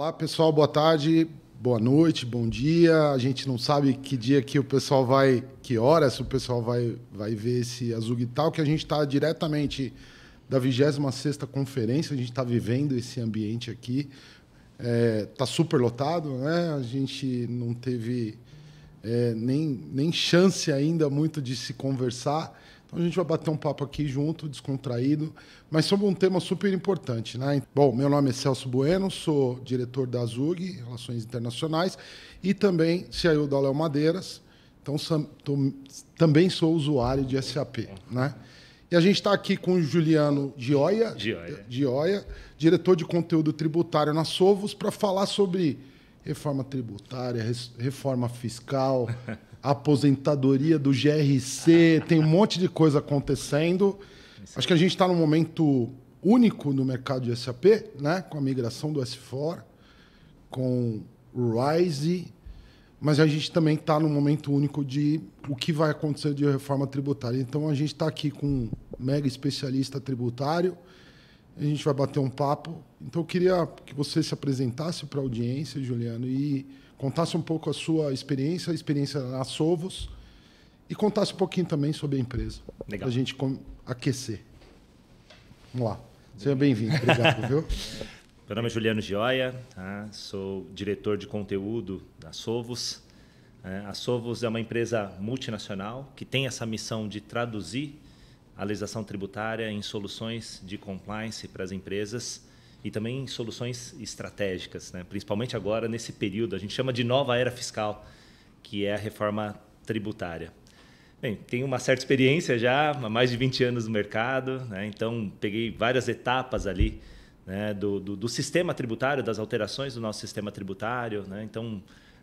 Olá, pessoal, boa tarde, boa noite, bom dia. A gente não sabe que dia que o pessoal vai, que horas o pessoal vai, vai ver esse Azul Guitar, que a gente está diretamente da 26ª conferência, a gente está vivendo esse ambiente aqui. Está é, tá super lotado, né? A gente não teve é, nem, nem chance ainda muito de se conversar. Então a gente vai bater um papo aqui junto, descontraído, mas sobre um tema super importante, né? Bom, meu nome é Celso Bueno, sou diretor da ASUG, Relações Internacionais, e também CIO da Léo Madeiras, então tô, também sou usuário de SAP, né? E a gente está aqui com o Juliano Gioia, Gioia. Gioia, diretor de conteúdo tributário na Sovos, para falar sobre reforma tributária, reforma fiscal, aposentadoria do GRC, tem um monte de coisa acontecendo. Acho que a gente está num momento único no mercado de SAP, né? com a migração do S4, com o Rise, mas a gente também está num momento único de o que vai acontecer de reforma tributária. Então a gente está aqui com um mega especialista tributário, a gente vai bater um papo. Então eu queria que você se apresentasse para a audiência, Juliano, e contasse um pouco a sua experiência, a experiência na Sovos, e contasse um pouquinho também sobre a empresa. Legal. Para a gente aquecer. Vamos lá. Seja bem-vindo. Obrigado, viu? Meu nome é Juliano Gioia, tá? sou diretor de conteúdo da Sovos. Né? A Sovos é uma empresa multinacional que tem essa missão de traduzir a legislação tributária em soluções de compliance para as empresas e também soluções estratégicas, né? principalmente agora nesse período, a gente chama de nova era fiscal, que é a reforma tributária. Bem, tenho uma certa experiência já, há mais de 20 anos no mercado, né? então peguei várias etapas ali né? do, do, do, sistema tributário, das alterações do nosso sistema tributário. Né? Então,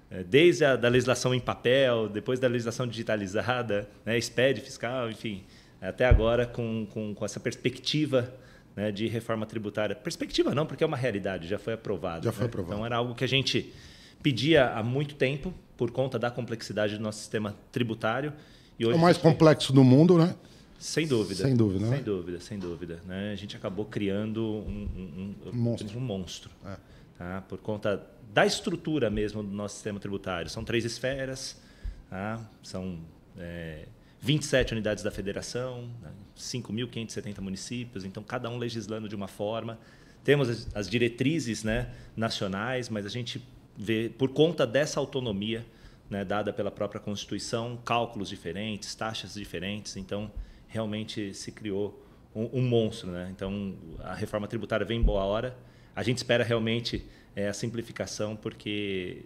eh, desde a da legislação em papel, depois da legislação digitalizada, né? SPED fiscal, enfim, até agora com, com, com essa perspectiva né, de reforma tributária. Perspectiva não, porque é uma realidade, já foi aprovado. Já foi né? aprovado. Então era algo que a gente pedia há muito tempo por conta da complexidade do nosso sistema tributário. E hoje é o mais gente... complexo do mundo, né? Sem dúvida. Sem dúvida, né? Sem dúvida, sem dúvida. Né? A gente acabou criando um, um, um monstro. Um monstro é. tá? Por conta da estrutura mesmo do nosso sistema tributário. São três esferas, tá? são é, 27 unidades da federação, 5.570 né, municípios, então cada um legislando de uma forma. Temos as diretrizes né, nacionais, mas a gente vê, por conta dessa autonomia né, dada pela própria Constituição, cálculos diferentes, taxas diferentes, então realmente se criou um, um monstro. Né? Então a reforma tributária vem em boa hora, a gente espera realmente é, a simplificação, porque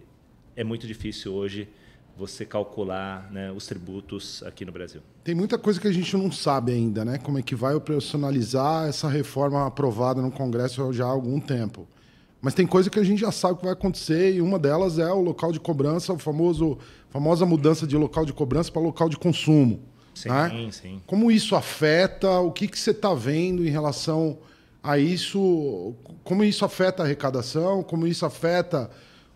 é muito difícil hoje você calcular né, os tributos aqui no Brasil. Tem muita coisa que a gente não sabe ainda, né? Como é que vai operacionalizar essa reforma aprovada no Congresso já há algum tempo. Mas tem coisa que a gente já sabe que vai acontecer e uma delas é o local de cobrança, o famoso famosa mudança de local de cobrança para local de consumo. Sim, né? sim. Como isso afeta? O que, que você está vendo em relação a isso? Como isso afeta a arrecadação? Como isso afeta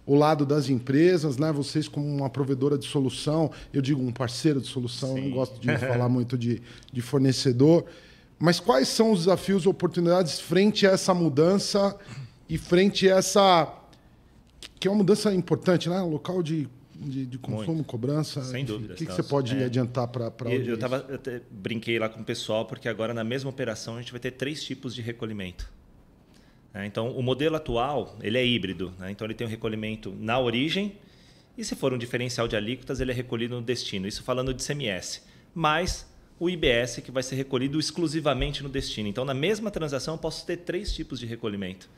o lado das empresas, né? Vocês como uma provedora de solução, eu digo um parceiro de solução, Eu não gosto de falar muito de, de fornecedor. Mas quais são os desafios, oportunidades frente a essa mudança e frente a essa que é uma mudança importante, né? Local de, de, de consumo, Muito. cobrança. Sem dúvida. O que, que, você pode é. adiantar para a Eu, tava, eu brinquei lá com o pessoal, porque agora na mesma operação a gente vai ter três tipos de recolhimento. Né? Então, o modelo atual ele é híbrido. Né? Então, ele tem um recolhimento na origem e, se for um diferencial de alíquotas, ele é recolhido no destino. Isso falando de CMS. Mas o IBS que vai ser recolhido exclusivamente no destino. Então, na mesma transação, eu posso ter três tipos de recolhimento.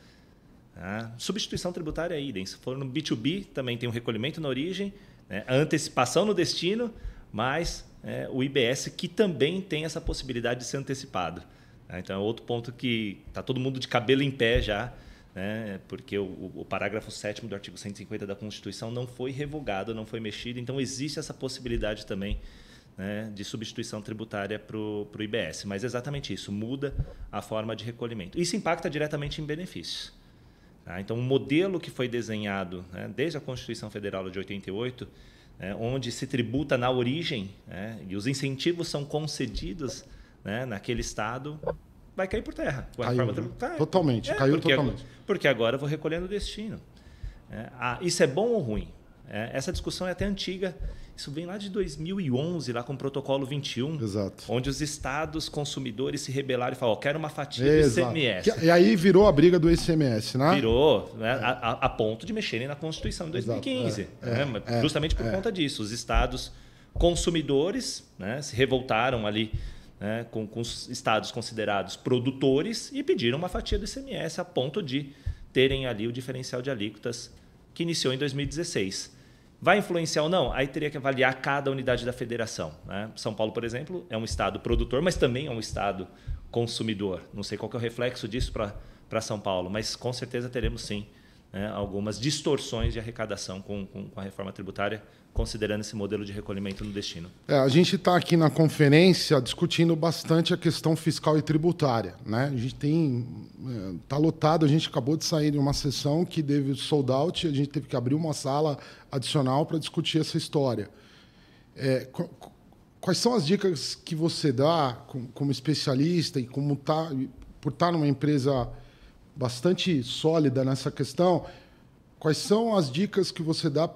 Tá? Substituição tributária é idem. Se for no B2B, também tem um recolhimento na origem, né? a antecipação no destino, mas é, o IBS que também tem essa possibilidade de ser antecipado. Né? Então é outro ponto que está todo mundo de cabelo em pé já, né? porque o, o parágrafo 7 do artigo 150 da Constituição não foi revogado, não foi mexido, então existe essa possibilidade também né, de substituição tributária para o IBS. Mas é exatamente isso, muda a forma de recolhimento. Isso impacta diretamente em benefícios. Tá? Então, o modelo que foi desenhado né, desde a Constituição Federal de 88, né, onde se tributa na origem né, e os incentivos são concedidos né, naquele estado, vai cair por terra. Caiu, reforma tá, totalmente, é, caiu porque, totalmente. Porque agora eu vou recolhendo o destino. É, ah, isso é bom ou ruim? É, essa discussão é até antiga. Isso vem lá de 2011, lá com o Protocolo 21, exato. onde os estados consumidores se rebelaram e falaram: oh, quero uma fatia de do ICMS. E aí virou a briga do ICMS, né? Virou, né? É. A, a, ponto de mexerem na Constituição em 2015. É, né? É, é, justamente por conta disso. Os estados consumidores né, se revoltaram ali né, com, com os estados considerados produtores e pediram uma fatia do ICMS a ponto de terem ali o diferencial de alíquotas que iniciou em 2016. Vai influenciar ou não? Aí teria que avaliar cada unidade da federação. Né? São Paulo, por exemplo, é um estado produtor, mas também é um estado consumidor. Não sei qual é o reflexo disso para São Paulo, mas com certeza teremos sim né, algumas distorções de arrecadação com, com, com a reforma tributária considerando esse modelo de recolhimento no destino. É, a gente está aqui na conferência discutindo bastante a questão fiscal e tributária. Né? A gente tem. Está é, lotado, a gente acabou de sair de uma sessão que teve sold out, a gente teve que abrir uma sala adicional para discutir essa história. É, quais são as dicas que você dá como especialista e como tá, por estar tá numa empresa bastante sólida nessa questão? Quais são as dicas que você dá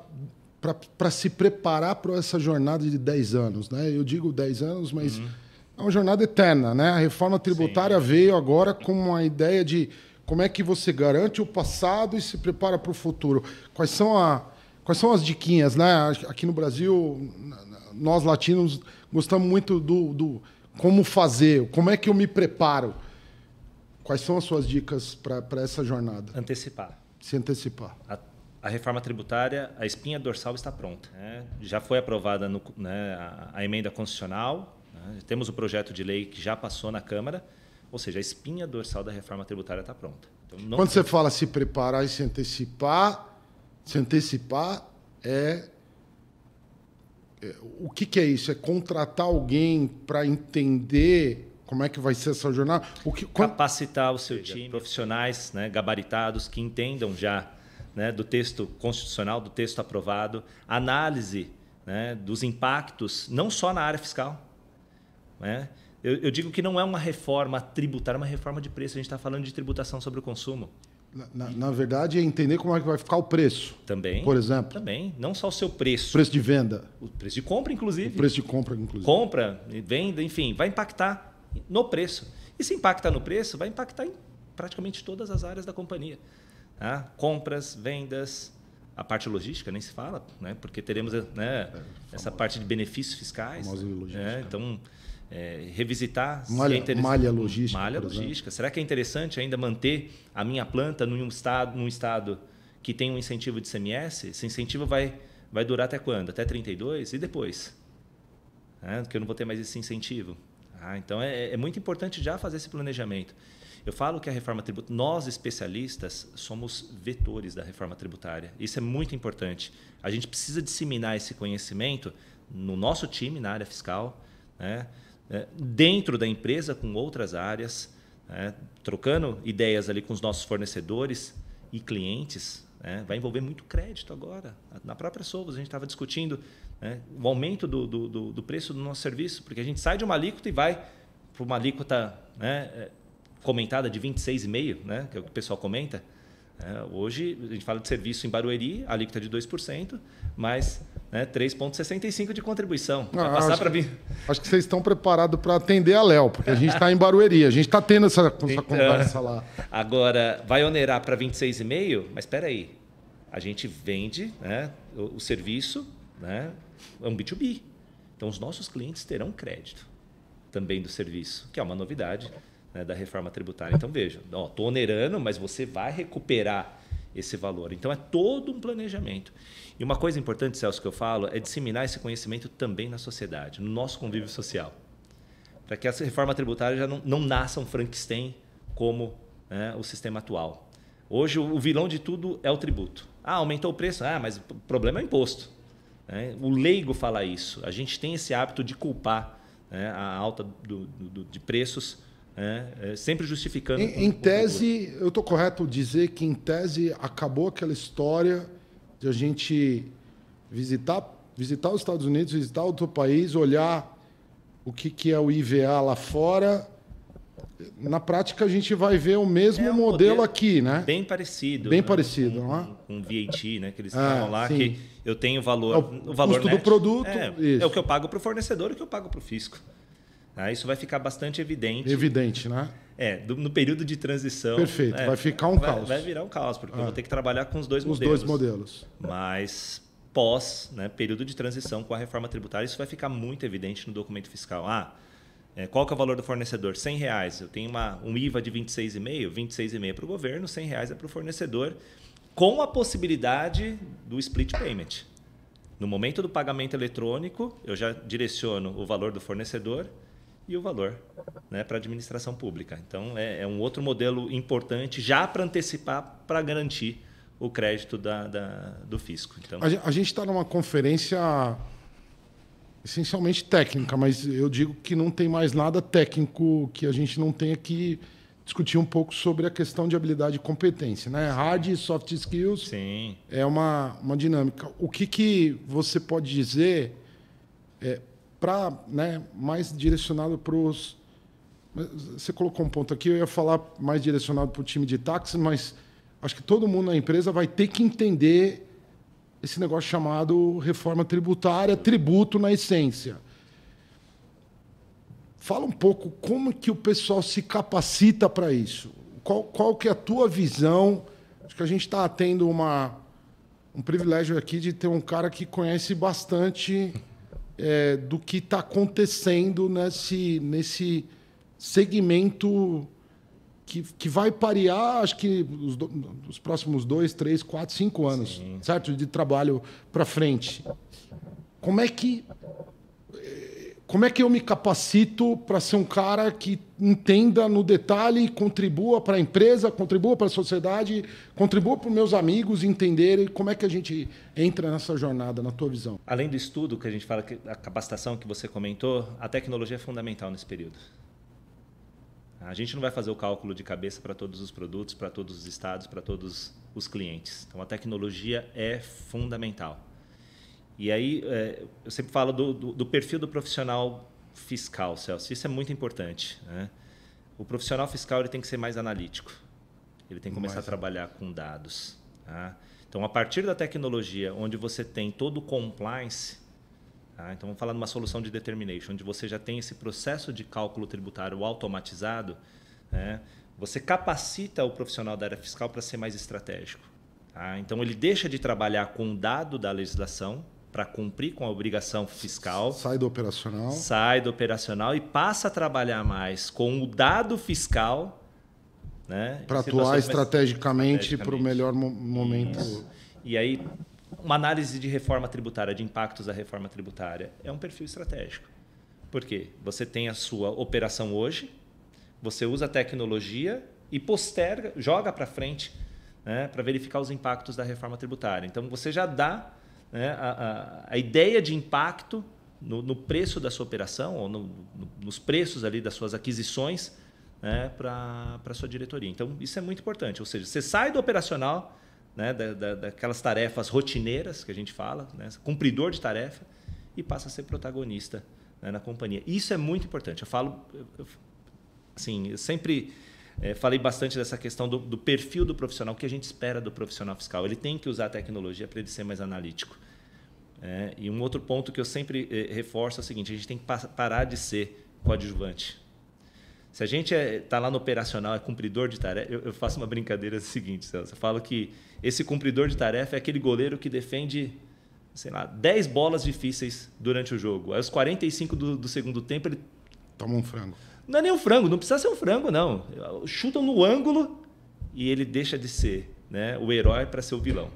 para se preparar para essa jornada de 10 anos. Né? Eu digo 10 anos, mas uhum. é uma jornada eterna. Né? A reforma tributária Sim. veio agora com uma ideia de como é que você garante o passado e se prepara para o futuro. Quais são, a, quais são as diquinhas? Né? Aqui no Brasil, nós latinos gostamos muito do, do como fazer, como é que eu me preparo. Quais são as suas dicas para essa jornada? Antecipar. Se antecipar. A a reforma tributária, a espinha dorsal está pronta. Né? Já foi aprovada no, né, a, a, emenda constitucional, né? temos o projeto de lei que já passou na Câmara, ou seja, a espinha dorsal da reforma tributária está pronta. Então, Quando tem... você fala se preparar e se antecipar, se antecipar é. é o que, que é isso? É contratar alguém para entender como é que vai ser essa jornada? O que... Capacitar o seu time, profissionais né, gabaritados que entendam já né, do texto constitucional, do texto aprovado, análise né, dos impactos, não só na área fiscal. Né? Eu, eu, digo que não é uma reforma tributária, é uma reforma de preço. A gente está falando de tributação sobre o consumo. Na, na, verdade, é entender como é que vai ficar o preço. Também. Por exemplo. Também. Não só o seu preço. Preço de venda. O preço de compra, inclusive. O preço de compra, inclusive. Compra, venda, enfim, vai impactar no preço. E se impacta no preço, vai impactar em praticamente todas as áreas da companhia. Né? Compras, vendas, a parte logística nem se fala, né? porque teremos né, é, essa parte de benefícios fiscais. Né? Então, é, revisitar. É malha, é malha logística. Malha logística. Será que é interessante ainda manter a minha planta num estado, num estado que tem um incentivo de CMS? Esse incentivo vai, vai durar até quando? Até 32? E depois? É, né? que eu não vou ter mais esse incentivo. Ah, então, é, é muito importante já fazer esse planejamento. Eu falo que a reforma tributária, nós especialistas somos vetores da reforma tributária. Isso é muito importante. A gente precisa disseminar esse conhecimento no nosso time, na área fiscal, né? né dentro da empresa, com outras áreas, né? trocando ideias ali com os nossos fornecedores e clientes. Né? Vai envolver muito crédito agora. Na própria Sovos, a gente estava discutindo né, o aumento do, do, do, preço do nosso serviço, porque a gente sai de uma alíquota e vai para uma alíquota né, comentada de 26,5%, né, que é o que o pessoal comenta. É, hoje, a gente fala de serviço em Barueri, alíquota de 2%, mas né, 3,65% de contribuição. Vai ah, passar para mim. Acho que vocês estão preparados para atender a Léo, porque a gente está em Barueri, a gente está tendo essa, essa então, conversa lá. Agora, vai onerar para 26,5%? Mas espera aí. A gente vende né, o, o serviço, né, é um B2B. Então, os nossos clientes terão crédito também do serviço, que é uma novidade né, da reforma tributária. Então veja, estou onerando, mas você vai recuperar esse valor. Então é todo um planejamento. E uma coisa importante, Celso, que eu falo é disseminar esse conhecimento também na sociedade, no nosso convívio social. Para que essa reforma tributária já não, não nasça um Frankenstein como né, o sistema atual. Hoje o vilão de tudo é o tributo. Ah, aumentou o preço? Ah, mas o problema é o imposto. Né? O leigo fala isso. A gente tem esse hábito de culpar né, a alta do, do, de preços é, é, sempre justificando. Em, em tese, eu estou correto dizer que, em tese, acabou aquela história de a gente visitar, visitar os Estados Unidos, visitar outro país, olhar o que, que é o IVA lá fora. Na prática, a gente vai ver o mesmo é um modelo, modelo, aqui, né? Bem parecido. Bem né? parecido, com, não é? Com VAT, né? Que eles ah, falam lá sim. que eu tenho valor, o, é o valor custo net, do produto. É, é, o que eu pago para o fornecedor e o que eu pago para o fisco. Ah, isso vai ficar bastante evidente. Evidente, né? É, do, no período de transição. Perfeito, é, vai ficar um vai, caos. Vai virar um caos, porque é. eu vou ah. ter que trabalhar com os dois os modelos. Os dois modelos. Mas pós, né, período de transição com a reforma tributária, isso vai ficar muito evidente no documento fiscal. Ah, é, qual que é o valor do fornecedor? 100 reais. Eu tenho uma, um IVA de 26,5, 26,5 para o governo, 100 reais é para o fornecedor, com a possibilidade do split payment. No momento do pagamento eletrônico, eu já direciono o valor do fornecedor e o valor né, para a administração pública. Então, é, é, um outro modelo importante já para antecipar, para garantir o crédito da, da, do fisco. Então... A gente está numa conferência essencialmente técnica, mas eu digo que não tem mais nada técnico que a gente não tenha que discutir um pouco sobre a questão de habilidade e competência. Né? Hard e soft skills Sim. é uma, uma dinâmica. O que, que você pode dizer... É, para né, mais direcionado para os. Você colocou um ponto aqui, eu ia falar mais direcionado para o time de táxi, mas acho que todo mundo na empresa vai ter que entender esse negócio chamado reforma tributária, tributo na essência. Fala um pouco como que o pessoal se capacita para isso. Qual, qual que é a tua visão? Acho que a gente está tendo uma, um privilégio aqui de ter um cara que conhece bastante é, do que está acontecendo nesse, nesse segmento que, que vai parear, acho que os, do, os próximos dois, três, quatro, cinco anos, Sim. certo? De trabalho para frente. Como é que é, como é que eu me capacito para ser um cara que entenda no detalhe, contribua para a empresa, contribua para a sociedade, contribua para os meus amigos entenderem como é que a gente entra nessa jornada, na tua visão? Além do estudo que a gente fala, a capacitação que você comentou, a tecnologia é fundamental nesse período. A gente não vai fazer o cálculo de cabeça para todos os produtos, para todos os estados, para todos os clientes. Então a tecnologia é fundamental. E aí, é, eu sempre falo do, do, do, perfil do profissional fiscal, Celso. Isso é muito importante. Né? O profissional fiscal ele tem que ser mais analítico. Ele tem que começar mais. a né? trabalhar com dados. Tá? Então, a partir da tecnologia, onde você tem todo o compliance, tá? então vamos falar de uma solução de determination, onde você já tem esse processo de cálculo tributário automatizado, né? você capacita o profissional da área fiscal para ser mais estratégico. Tá? Então, ele deixa de trabalhar com o dado da legislação para cumprir com a obrigação fiscal. Sai do operacional. Sai do operacional e passa a trabalhar mais com o dado fiscal. Né, para atuar estrategicamente para o melhor momento. Isso. E aí, uma análise de reforma tributária, de impactos da reforma tributária, é um perfil estratégico. Por quê? Você tem a sua operação hoje, você usa a tecnologia e posterga, joga para frente né, para verificar os impactos da reforma tributária. Então, você já dá né, a, a, ideia de impacto no, no, preço da sua operação ou no, no, nos preços ali das suas aquisições né, para a sua diretoria. Então, isso é muito importante. Ou seja, você sai do operacional, né, da, da, daquelas tarefas rotineiras que a gente fala, né, cumpridor de tarefa, e passa a ser protagonista né, na companhia. Isso é muito importante. Eu falo, eu, assim, eu sempre é, falei bastante dessa questão do, do, perfil do profissional, o que a gente espera do profissional fiscal. Ele tem que usar a tecnologia para ele ser mais analítico. É, e um outro ponto que eu sempre é, reforço é o seguinte: a gente tem que pa parar de ser coadjuvante. Se a gente está é, tá lá no operacional, é cumpridor de tarefa, eu, eu faço uma brincadeira seguinte, Celso. Eu falo que esse cumpridor de tarefa é aquele goleiro que defende, sei lá, 10 bolas difíceis durante o jogo. Aí, aos 45 do, do segundo tempo, ele. Toma um frango não é nem um frango, não precisa ser um frango, não. Chutam no ângulo e ele deixa de ser né, o herói para ser o vilão.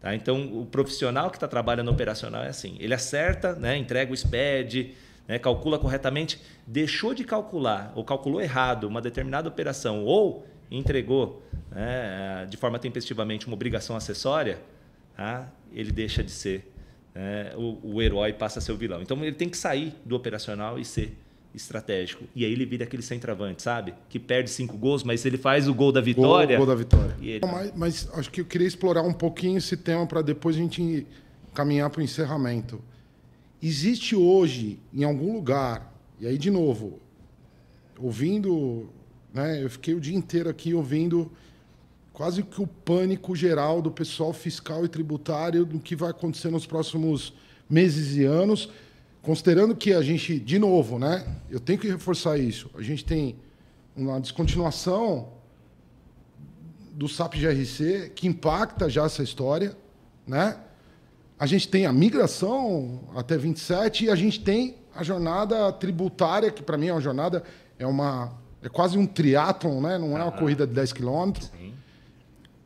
Tá? Então, o profissional que está trabalhando operacional é assim: ele acerta, né, entrega o SPED, né, calcula corretamente, deixou de calcular ou calculou errado uma determinada operação ou entregou né, de forma tempestivamente uma obrigação acessória, tá? ele deixa de ser né, o, o herói, passa a ser o vilão. Então, ele tem que sair do operacional e ser estratégico. E aí ele vira aquele centroavante, sabe? Que perde cinco gols, mas ele faz o gol da vitória. Gol, gol da vitória. Ele... Mas, mas, acho que eu queria explorar um pouquinho esse tema para depois a gente caminhar para o encerramento. Existe hoje, em algum lugar, e aí de novo, ouvindo, né? Eu fiquei o dia inteiro aqui ouvindo quase que o pânico geral do pessoal fiscal e tributário do que vai acontecer nos próximos meses e anos Considerando que a gente, de novo, né? Eu tenho que reforçar isso. A gente tem uma descontinuação do SAP GRC que impacta já essa história, né? A gente tem a migração até 27 e a gente tem a jornada tributária, que para mim é uma jornada, é uma é quase um triatlon, né? Não é uma corrida de 10 quilômetros. Sim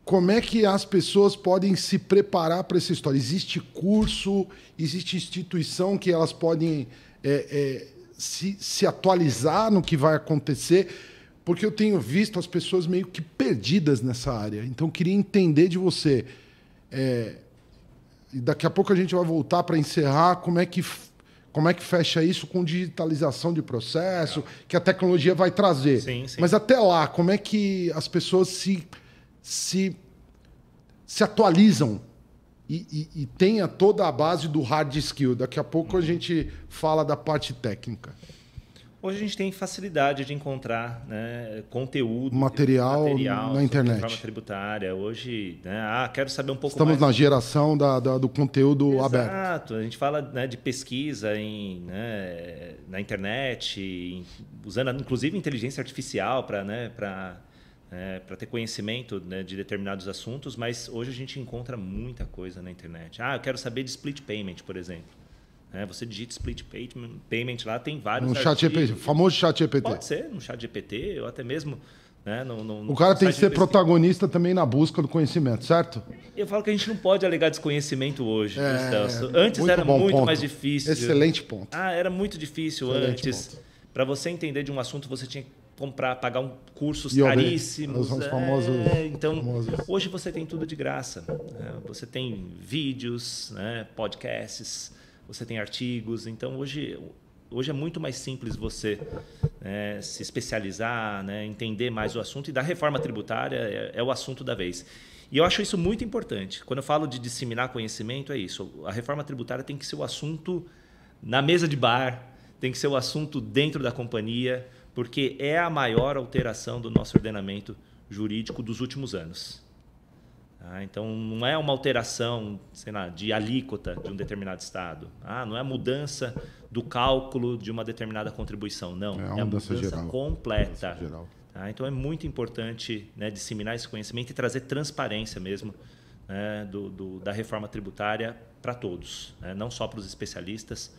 como é que as pessoas podem se preparar para essa história? Existe curso, existe instituição que elas podem é, é, se, se atualizar no que vai acontecer? Porque eu tenho visto as pessoas meio que perdidas nessa área. Então, queria entender de você. É, daqui a pouco a gente vai voltar para encerrar como é que como é que fecha isso com digitalização de processo é. que a tecnologia vai trazer. Sim, sim. Mas até lá, como é que as pessoas se se, se atualizam e, e, e tenha toda a base do hard skill. Daqui a pouco a gente fala da parte técnica. Hoje a gente tem facilidade de encontrar né, conteúdo, material, material na internet. tributária. Hoje, né, ah, quero saber um pouco Estamos mais. Estamos na geração da, da, do conteúdo Exato. aberto. Exato. A gente fala né, de pesquisa em, né, na internet, em, usando inclusive inteligência artificial para né, é, para ter conhecimento né, de determinados assuntos, mas hoje a gente encontra muita coisa na internet. Ah, eu quero saber de split payment, por exemplo. É, você digita split payment lá, tem vários. No um chat GPT, famoso chat GPT. Pode ser, no um chat GPT, ou até mesmo. Né, no, no, o cara tem que ser protagonista também na busca do conhecimento, certo? Eu falo que a gente não pode alegar desconhecimento hoje, é, Celso. Antes muito era muito ponto. mais difícil. Excelente ponto. Ah, era muito difícil Excelente antes. Para você entender de um assunto, você tinha que comprar, pagar um cursos e caríssimos. os famosos, é, então, famosos. hoje você tem tudo de graça. Né? Você tem vídeos, né? podcasts, você tem artigos. Então, hoje, hoje é muito mais simples você né? se especializar, né? entender mais o assunto. E da reforma tributária é, é o assunto da vez. E eu acho isso muito importante. Quando eu falo de disseminar conhecimento, é isso. A reforma tributária tem que ser o assunto na mesa de bar, tem que ser o assunto dentro da companhia porque é a maior alteração do nosso ordenamento jurídico dos últimos anos. Ah, então, não é uma alteração, sei lá, de alíquota de um determinado estado. Ah, não é a mudança do cálculo de uma determinada contribuição. Não, é, uma é a mudança, geral. completa. Mudança geral. Ah, então, é muito importante né, disseminar esse conhecimento e trazer transparência mesmo né, do, do, da reforma tributária para todos, né, não só para os especialistas,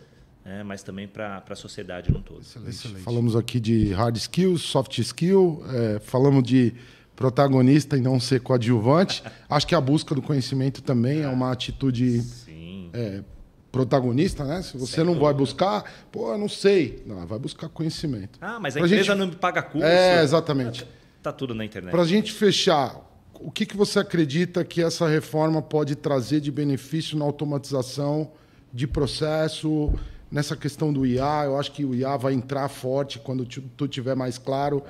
né, mas também para a sociedade no todo. Excelente. Excelente. Falamos aqui de hard skills, soft skill, é, falamos de protagonista e não ser coadjuvante. Acho que a busca do conhecimento também é, uma atitude é, protagonista, né? Se você Sem não dúvida. vai buscar, pô, eu não sei. Não, vai buscar conhecimento. Ah, mas a pra empresa gente... não paga curso. É, exatamente. Ah, tá, tá tudo na internet. Para a gente fechar, o que, que você acredita que essa reforma pode trazer de benefício na automatização de processo, nessa questão do IA, eu acho que o IA vai entrar forte quando tu tiver mais claro.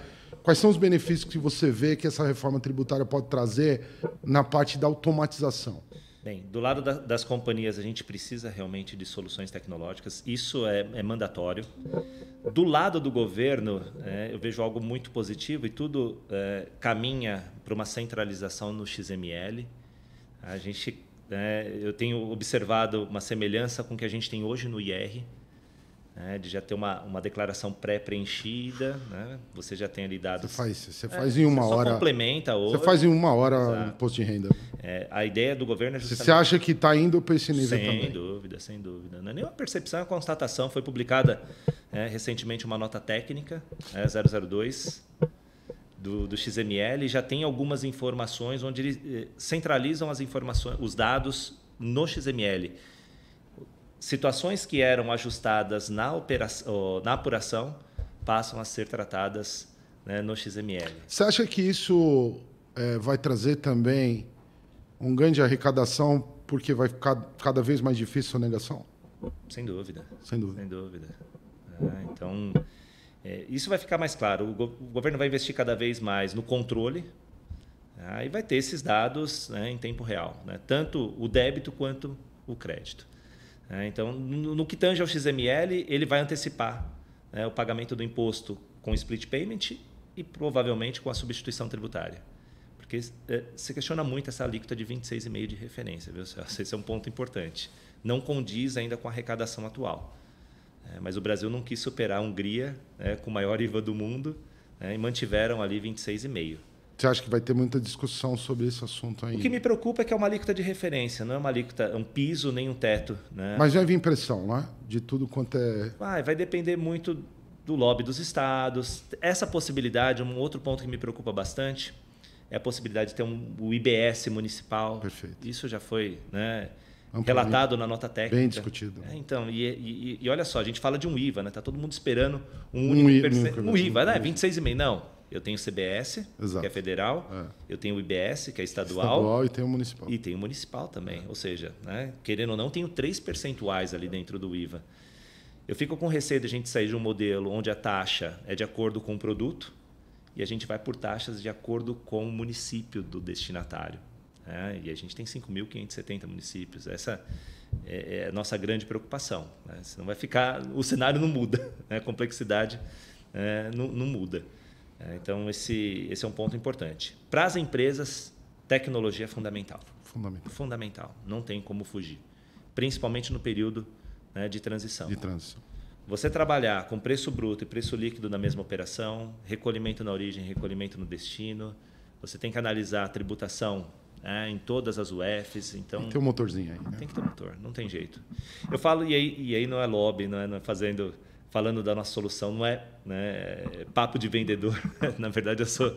Quais são os benefícios que você vê que essa reforma tributária pode trazer na parte da automatização? Bem, do lado da, das companhias, a gente precisa realmente de soluções tecnológicas, isso é, é mandatório. Do lado do governo, é, eu vejo algo muito positivo e tudo é, caminha para uma centralização no XML. A gente né? Eu tenho observado uma semelhança com o que a gente tem hoje no IR, né? de já ter uma, uma declaração pré-preenchida, né? você já tem ali dados. Você faz, você é, faz é, em uma você hora. complementa ou Você faz em uma hora o imposto de renda. É, a ideia do governo é justamente... Você acha que está indo para esse nível sem também? Sem dúvida, sem dúvida. Não é nenhuma percepção, é uma constatação. Foi publicada é, recentemente uma nota técnica, 002, né, do, do, XML já tem algumas informações onde eles eh, centralizam as informações, os dados no XML. Situações que eram ajustadas na, operação, na apuração passam a ser tratadas né, no XML. Você acha que isso é, vai trazer também um ganho de arrecadação porque vai ficar cada vez mais difícil a negação? Sem dúvida. Sem dúvida. Sem dúvida. Ah, então é, isso vai ficar mais claro. O, go o, governo vai investir cada vez mais no controle tá? e vai ter esses dados né, em tempo real, né? tanto o débito quanto o crédito. Né? então, no, no, que tange ao XML, ele vai antecipar né, o pagamento do imposto com split payment e provavelmente com a substituição tributária. Porque é, se questiona muito essa alíquota de 26,5% de referência, viu, Celso? Esse é um ponto importante. Não condiz ainda com a arrecadação atual. É, mas o Brasil não quis superar a Hungria né, com o maior IVA do mundo né, e mantiveram ali 26,5%. Você acha que vai ter muita discussão sobre esse assunto ainda? O que me preocupa é que é uma alíquota de referência, não é uma alíquota, um piso nem um teto. Né? Mas já havia impressão, né? De tudo quanto é. Vai, vai depender muito do lobby dos estados. Essa possibilidade, um outro ponto que me preocupa bastante, é a possibilidade de ter um, o IBS municipal. Perfeito. Isso já foi. Né? É relatado na nota técnica. Bem discutido. É, então, e, e, e, olha só, a gente fala de um IVA, né? Tá todo mundo esperando um, único um, I, perce... um IVA, né? 26,5. Não. Eu tenho o CBS, Exato. que é federal, é. eu tenho o IBS, que é estadual. Estadual e tem o municipal. E tem o municipal também. É. Ou seja, né? querendo ou não, tenho três percentuais ali dentro do IVA. Eu fico com receio de a gente sair de um modelo onde a taxa é de acordo com o produto e a gente vai por taxas de acordo com o município do destinatário. Né? E a gente tem 5.570 municípios. Essa é, é, a nossa grande preocupação. Né? Senão vai ficar. O cenário não muda, né? a complexidade é, não, não, muda. É, então, esse, esse é um ponto importante. Para as empresas, tecnologia é fundamental. Fundamental. Fundamental. Não tem como fugir. Principalmente no período né, de transição. De transição. Você trabalhar com preço bruto e preço líquido na mesma operação, recolhimento na origem, recolhimento no destino, você tem que analisar a tributação é, em todas as UFs. Então, tem que ter um motorzinho aí. Né? Tem que ter um motor, não tem jeito. Eu falo, e aí, e aí não é lobby, não é, não é fazendo falando da nossa solução não é né, é papo de vendedor. Na verdade, eu sou.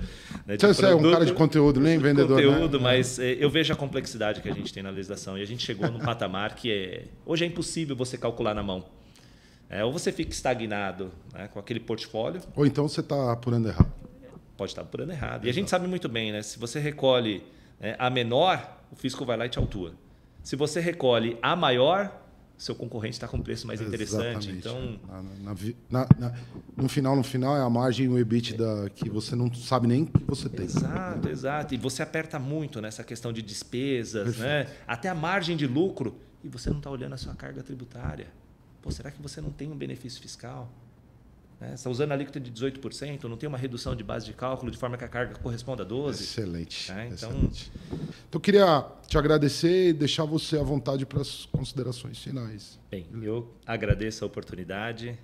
Né, de Você produto, é um cara de conteúdo, nem vendedor. Né? Conteúdo, né? mas é, eu vejo a complexidade que a gente tem na legislação. E a gente chegou num patamar que é, hoje é impossível você calcular na mão. É, ou você fica estagnado né, com aquele portfólio. Ou então você está apurando errado. Pode estar tá apurando errado. E a gente sabe muito bem, né? Se você recolhe é, a menor, o fisco vai lá e te autua. Se você recolhe a maior, seu concorrente está com um preço mais interessante. Exatamente. Então, na, na, na, no final, no final é a margem o EBIT é. que você não sabe nem que você tem. Exato, exato. E você aperta muito nessa questão de despesas, né? Perfeito. né? Até a margem de lucro e você não está olhando a sua carga tributária. Pô, será que você não tem um benefício fiscal? É, está usando a alíquota de 18%, não tem uma redução de base de cálculo de forma que a carga corresponda a 12%. Excelente. Né? Então, excelente. então, eu queria te agradecer e deixar você à vontade para as considerações finais. Bem, eu agradeço a oportunidade.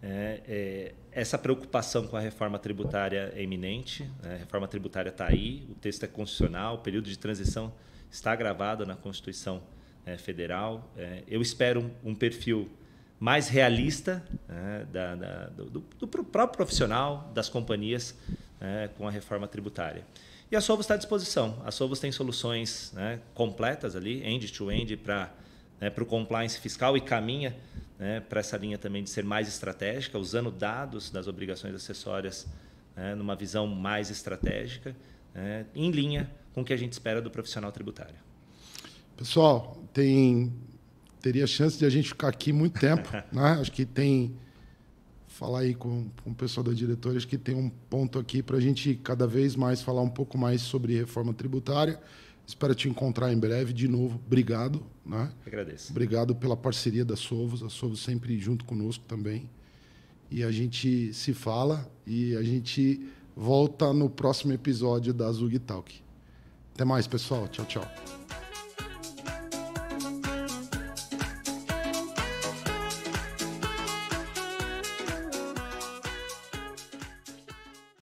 É, é, essa preocupação com a reforma tributária é iminente. Né? A reforma tributária está aí, o texto é constitucional, o período de transição está gravado na Constituição é, Federal. É, eu espero um, um perfil mais realista né, da, da, do, do, próprio profissional, das companhias né, com a reforma tributária. E a Sovos está à disposição. A Sovos tem soluções né, completas ali, end-to-end, para né, o compliance fiscal e caminha né, para essa linha também de ser mais estratégica, usando dados das obrigações acessórias né, numa visão mais estratégica, né, em linha com o que a gente espera do profissional tributário. Pessoal, tem teria chance de a gente ficar aqui muito tempo. né? Acho que tem. Falar aí com, com o pessoal da diretoria, acho que tem um ponto aqui para a gente cada vez mais falar um pouco mais sobre reforma tributária. Espero te encontrar em breve. De novo, obrigado. Né? Agradeço. Obrigado pela parceria da Sovos. A Sovos sempre junto conosco também. E a gente se fala e a gente volta no próximo episódio da Zug Talk. Até mais, pessoal. Tchau, tchau.